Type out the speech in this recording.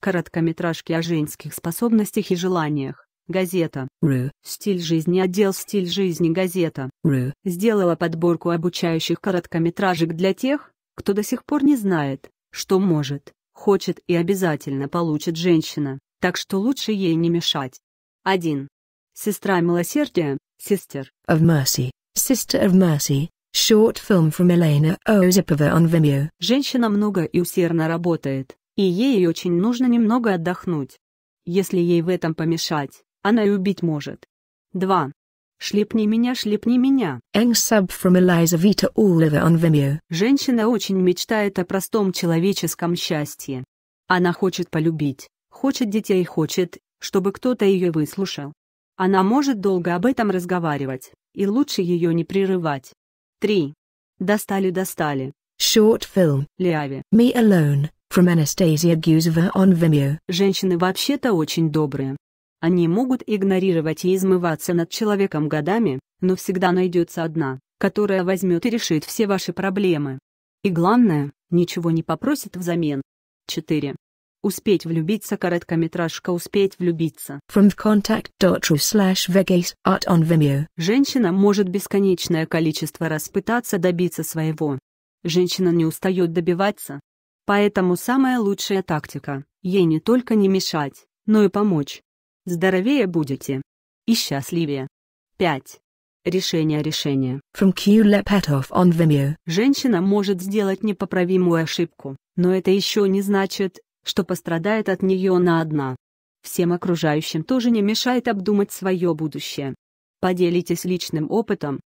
Короткометражки о женских способностях и желаниях. Газета. Ру. Стиль жизни. Отдел «Стиль жизни» газета. Ру. Сделала подборку обучающих короткометражек для тех, кто до сих пор не знает, что может, хочет и обязательно получит женщина, так что лучше ей не мешать. 1. Сестра милосердия, Sister of Mercy, Sister of Mercy, short film from Elena Ozipova on Vimeo. Женщина много и усердно работает, и ей очень нужно немного отдохнуть. Если ей в этом помешать, она и убить может. 2. «Шлепни меня, шлепни меня». Eng sub from Eliza Vita Oliver on Vimeo. Женщина очень мечтает о простом человеческом счастье. Она хочет полюбить, хочет детей, хочет, чтобы кто-то ее выслушал. Она может долго об этом разговаривать, и лучше ее не прерывать. 3. «Достали, достали». Short film. Лиави. Me alone. From Anastasia Guzova on Vimeo. Женщины вообще-то очень добрые. Они могут игнорировать и измываться над человеком годами, но всегда найдется одна, которая возьмет и решит все ваши проблемы. И главное, ничего не попросит взамен. 4. Успеть влюбиться короткометражка «Успеть влюбиться». From art on Vimeo. Женщина может бесконечное количество раз пытаться добиться своего. Женщина не устает добиваться, Поэтому самая лучшая тактика – ей не только не мешать, но и помочь. Здоровее будете. И счастливее. 5. Решение решения. From Q on Vimeo. Женщина может сделать непоправимую ошибку, но это еще не значит, что пострадает от нее она одна. Всем окружающим тоже не мешает обдумать свое будущее. Поделитесь личным опытом,